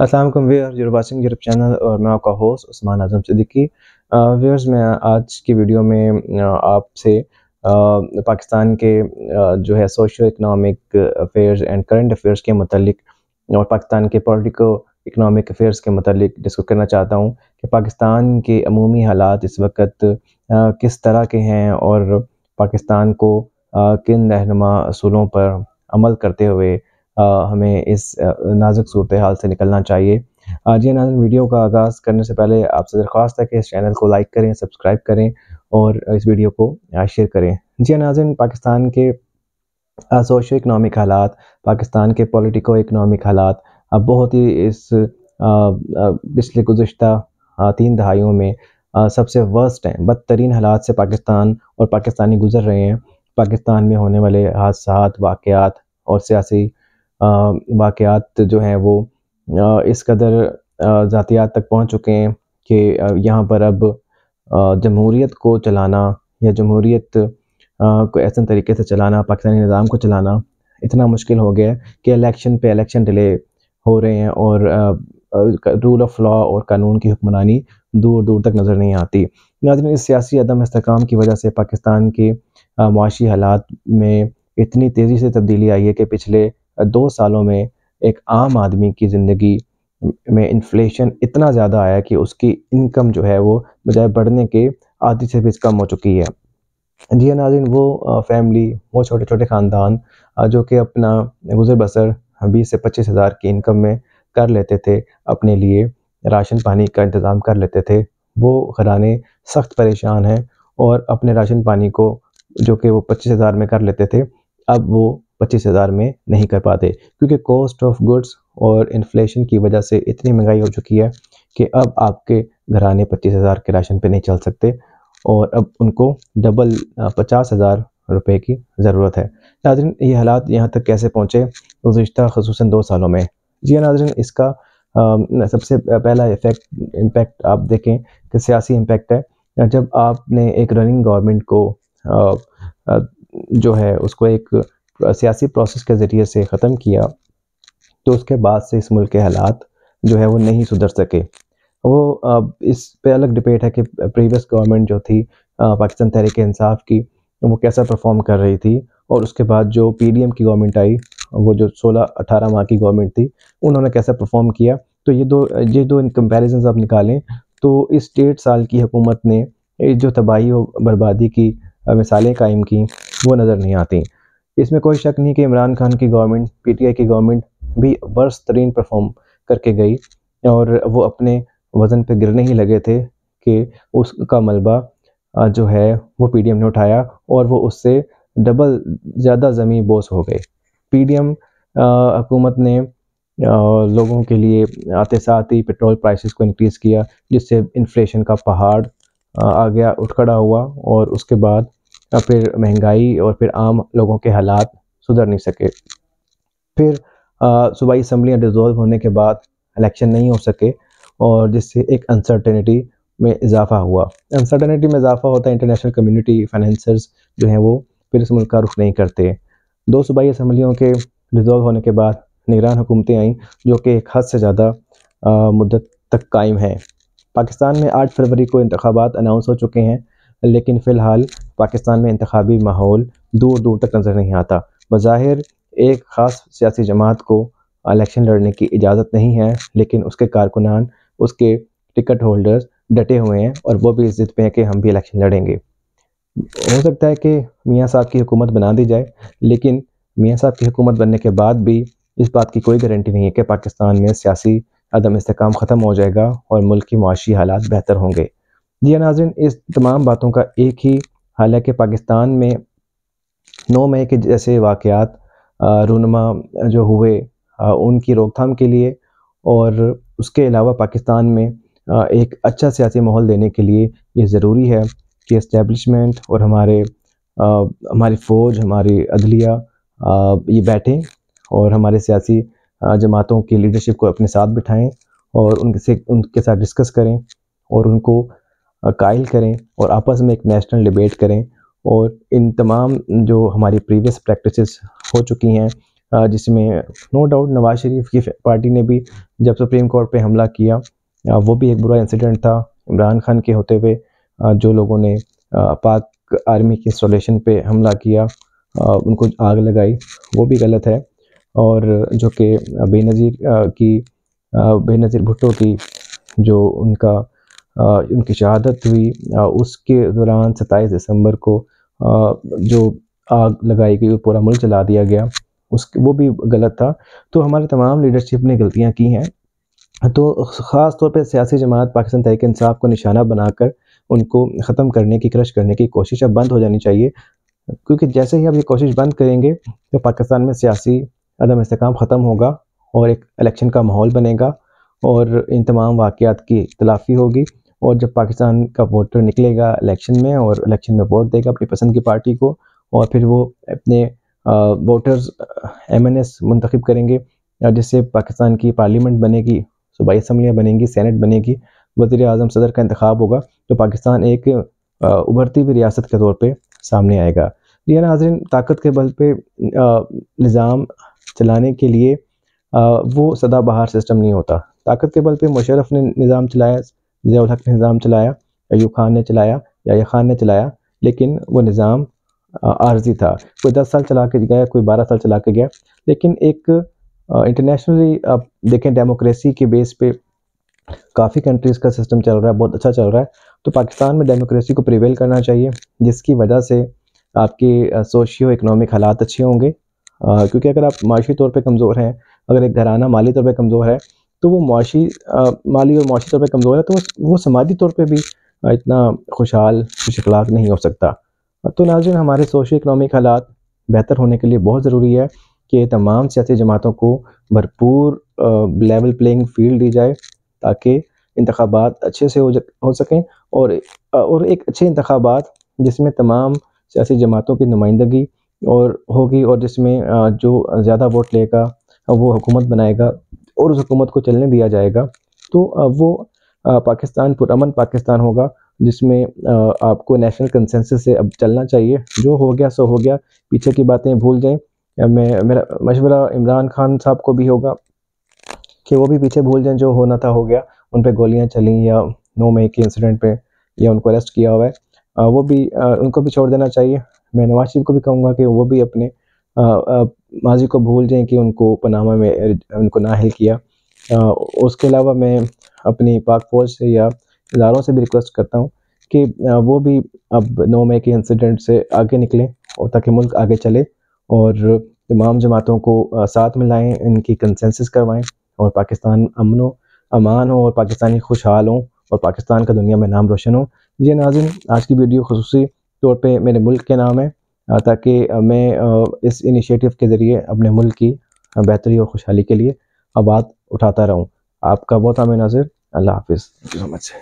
असलम व्ययर you're watching Europe channel और मैं आपका होस्ट उस्मान आजम सिद्दीकी व्यवर्स मैं आज की वीडियो में आपसे पाकिस्तान के जो है socio economic affairs and current affairs के मतलब और पाकिस्तान के पॉलिटिको इकनॉमिक अफेयर्स के मतलब डिस्कस करना चाहता हूँ कि पाकिस्तान के अमूमी हालात इस वक्त किस तरह के हैं और पाकिस्तान को किन रहनमा असूलों पर अमल करते हुए हमें इस नाजुक सूरत हाल से निकलना चाहिए जी नाजन वीडियो का आगाज़ करने से पहले आपसे दरख्वास्त है कि इस चैनल को लाइक करें सब्सक्राइब करें और इस वीडियो को शेयर करें जी नाजन पाकिस्तान के सोशो इकनॉमिक हालात पाकिस्तान के पोलिटिको इकनॉमिक हालात अब बहुत ही इस पिछले गुज्त तीन दहाइयों में सबसे वर्स्ट हैं बदतरीन हालात से पाकिस्तान और पाकिस्तानी गुजर रहे हैं पाकिस्तान में होने वाले हादसा वाक़ात और सियासी वाक़ात जो हैं वो इस कदर ज़ातियात तक पहुंच चुके हैं कि यहाँ पर अब जमहूरीत को चलाना या जमहूरीत को ऐसे तरीके से चलाना पाकिस्तानी निज़ाम को चलाना इतना मुश्किल हो गया है कि इलेक्शन पे इलेक्शन डिले हो रहे हैं और रूल ऑफ लॉ और कानून की हुक्मरानी दूर दूर तक नज़र नहीं आती नाजन इस सियासी अदम इसकाम की वजह से पाकिस्तान के माशी हालात में इतनी तेज़ी से तब्दीली आई है कि पिछले दो सालों में एक आम आदमी की ज़िंदगी में इन्फ्लेशन इतना ज़्यादा आया कि उसकी इनकम जो है वो बजाय बढ़ने के आदि से भी कम हो चुकी है जी हाँ नाजिन वो फैमिली वो छोटे छोटे ख़ानदान जो कि अपना गुजर बसर बीस से पच्चीस हज़ार की इनकम में कर लेते थे अपने लिए राशन पानी का इंतज़ाम कर लेते थे वो घराने सख्त परेशान हैं और अपने राशन पानी को जो कि वो पच्चीस हज़ार में कर लेते थे अब वो पच्चीस हज़ार में नहीं कर पाते क्योंकि कॉस्ट ऑफ गुड्स और इन्फ्लेशन की वजह से इतनी महंगाई हो चुकी है कि अब आपके घराने पच्चीस हज़ार के राशन पे नहीं चल सकते और अब उनको डबल पचास हज़ार रुपये की ज़रूरत है नाजरन ये हालात यहाँ तक कैसे पहुँचे गुज्त खसूस दो सालों में जी हाँ नाजरन इसका आ, सबसे पहला इफेक्ट इम्पेक्ट आप देखें कि सियासी इम्पेक्ट है जब आपने एक रनिंग गवर्नमेंट को आ, आ, जो है उसको एक सियासी प्रोसेस के ज़रिए से ख़त्म किया तो उसके बाद से इस मुल्क के हालात जो है वो नहीं सुधर सके वो अब इस पे अलग डिबेट है कि प्रीवियस गवर्नमेंट जो थी पाकिस्तान तहरीक इंसाफ की वो कैसा परफॉर्म कर रही थी और उसके बाद जो पीडीएम की गवर्नमेंट आई वो जो 16-18 माह की गवर्नमेंट थी उन्होंने कैसा परफॉर्म किया तो ये दो ये दो इन कंपेरिजन आप निकालें तो इस डेढ़ साल की हुकूमत ने जो तबाही और बर्बादी की मिसालें कायम की वो नज़र नहीं आती इसमें कोई शक नहीं कि इमरान खान की गवर्नमेंट पीटीआई की गवर्नमेंट भी वर्ष तरीन परफॉर्म करके गई और वो अपने वज़न पे गिरने ही लगे थे कि उसका मलबा जो है वो पीडीएम ने उठाया और वो उससे डबल ज़्यादा ज़मीन बोस हो गए पीडीएम हुकूमत ने लोगों के लिए आते साथ ही पेट्रोल प्राइसेस को इंक्रीज़ किया जिससे इन्फ्लेशन का पहाड़ आ गया उठ खड़ा हुआ और उसके बाद फिर महंगाई और फिर आम लोगों के हालात सुधर नहीं सके फिर सूबाई असम्बलियाँ डिज़ोल्व होने के बाद इलेक्शन नहीं हो सके और जिससे एक अनसर्टेनिटी में इजाफा हुआ अनसर्टेनिटी में इजाफा होता है इंटरनेशनल कम्यूनिटी फाइनेंसर्स जो हैं वो फिर इस मुल्क का रुख नहीं करते दो सूबाई असम्बलियों के डिज़ोल्व होने के बाद निगरान हुकूमतें आईं जो कि एक हद से ज़्यादा मुद्दत तक कायम हैं पाकिस्तान में आठ फरवरी को इंतबात अनाउंस हो चुके हैं लेकिन फ़िलहाल पाकिस्तान में इंतबी माहौल दूर दूर तक नज़र नहीं आता बज़ाहिर एक ख़ास सियासी जमात को इलेक्शन लड़ने की इजाज़त नहीं है लेकिन उसके कारकुनान उसके टिकट होल्डर्स डटे हुए हैं और वो भी इस जिद पर हैं कि हम भी इलेक्शन लड़ेंगे हो सकता है कि मियाँ साहब की हुकूमत बना दी जाए लेकिन मियाँ साहब की हुकूमत बनने के बाद भी इस बात की कोई गारंटी नहीं है कि पाकिस्तान में सियासी अदम इसकाम ख़त्म हो जाएगा और मुल्क की माशी हालात बेहतर होंगे जी नाजिन इस तमाम बातों का एक ही हालांकि पाकिस्तान में नौ मई के जैसे वाक़ात रूनमा जो हुए उनकी रोकथाम के लिए और उसके अलावा पाकिस्तान में एक अच्छा सियासी माहौल देने के लिए ये ज़रूरी है कि इस्टेबलिशमेंट और हमारे आ, हमारी फ़ौज हमारी अदलिया ये बैठें और हमारे सियासी जमातों की लीडरशिप को अपने साथ बिठाएं और उनसे उनके साथ डिस्कस करें और उनको कायल करें और आपस में एक नेशनल डिबेट करें और इन तमाम जो हमारी प्रीवियस प्रैक्टिसेस हो चुकी हैं जिसमें नो डाउट नवाज शरीफ की पार्टी ने भी जब सुप्रीम कोर्ट पे हमला किया वो भी एक बुरा इंसिडेंट था इमरान खान के होते हुए जो लोगों ने पाक आर्मी के इंस्टॉलेशन पे हमला किया उनको आग लगाई वो भी गलत है और जो कि बेनज़ीर की बेनज़ीर भुट्टो की जो उनका उनकी शहादत हुई उसके दौरान सत्ताईस दिसंबर को जो आग लगाई गई वो पूरा मुल्क जला दिया गया उस वो भी गलत था तो हमारे तमाम लीडरशिप ने गलतियाँ की हैं तो ख़ास तौर पर सियासी जमात पाकिस्तान तहरीक इंसाफ को निशाना बनाकर उनको ख़त्म करने की क्रश करने की कोशिश अब बंद हो जानी चाहिए क्योंकि जैसे ही आप ये कोशिश बंद करेंगे तो पाकिस्तान में सियासी अदम इसकाम ख़त्म होगा और एक इलेक्शन का माहौल बनेगा और इन तमाम वाक़ात की तलाफ़ी होगी और जब पाकिस्तान का वोटर तो निकलेगा इलेक्शन में और इलेक्शन में वोट देगा अपनी पसंद की पार्टी को और फिर वो अपने वोटर्स एम एन एस मंतखब करेंगे जिससे पाकिस्तान की पार्लियामेंट बनेगी सूबाई असम्बलियाँ बनेंगी सैनट बनेगी वज़ी अजम सदर का इंतब होगा तो पाकिस्तान एक उभरती हुई रियासत के तौर पर सामने आएगा यह नाजरन ताकत के बल पर निज़ाम चलाने के लिए आ, वो सदाबहार सिस्टम नहीं होता ताकत के बल पर मुशरफ ने निज़ाम चलाया ज़ियाउल हक ने निज़ाम चलाया अयूब खान ने चलाया या खान ने चलाया लेकिन वो निज़ाम आर्जी था कोई दस साल चला के गया कोई बारह साल चला के गया लेकिन एक इंटरनेशनली आप देखें डेमोक्रेसी के बेस पे काफ़ी कंट्रीज़ का सिस्टम चल रहा है बहुत अच्छा चल रहा है तो पाकिस्तान में डेमोक्रेसी को प्रिवेल करना चाहिए जिसकी वजह से आपके सोशियो इकनॉमिक हालात अच्छे होंगे क्योंकि अगर आप माशी तौर पर कमज़ोर हैं अगर एक घराना माली तौर पर कमज़ोर है तो वो माशी माली और मुआशी तौर पर कमज़ोर है तो वो समाजी तौर पर भी इतना खुशहाल खुश अखलाक नहीं हो सकता तो नाजिन हमारे सोशो इकनॉमिक हालात बेहतर होने के लिए बहुत ज़रूरी है कि तमाम सियासी जमातों को भरपूर लेवल प्लेइंग फील्ड दी जाए ताकि इंतबात अच्छे से हो हो सकें और और एक अच्छे इंतबात जिसमें तमाम सियासी जमातों की नुमाइंदगी और होगी और जिसमें जो ज़्यादा वोट लेगा वो हुकूमत बनाएगा और उस हुकूमत को चलने दिया जाएगा तो वो पाकिस्तान पुरमन पाकिस्तान होगा जिसमें आपको नेशनल कंसेंसस से अब चलना चाहिए जो हो गया सो हो गया पीछे की बातें भूल जाएं मैं मेरा मशवरा इमरान खान साहब को भी होगा कि वो भी पीछे भूल जाएं जो होना था हो गया उन पर गोलियाँ चलें या नौ मई के इंसिडेंट पे या उनको अरेस्ट किया हुआ है वो भी उनको भी छोड़ देना चाहिए मैं नवाज शरीफ को भी कहूँगा कि वो भी अपने माजी को भूल जाएं कि उनको पनामा में उनको नाहल किया आ, उसके अलावा मैं अपनी पाक फौज से या इदारों से भी रिक्वेस्ट करता हूँ कि वो भी अब नौ मई के इंसिडेंट से आगे निकलें और ताकि मुल्क आगे चले और तमाम जमातों को साथ मिलाएं इनकी कंसेंसस करवाएँ और पाकिस्तान अमन हो अमान हो और पाकिस्तानी खुशहाल हों और पाकिस्तान का दुनिया में नाम रोशन हो ये नाजिन आज की वीडियो खसूसी तौर पर मेरे मुल्क के नाम है ताकि मैं इस इनिशिएटिव के ज़रिए अपने मुल्क की बेहतरी और खुशहाली के लिए आबाद उठाता रहूँ आपका बहुत आम नाजिर अल्लाह हाफिज़ मच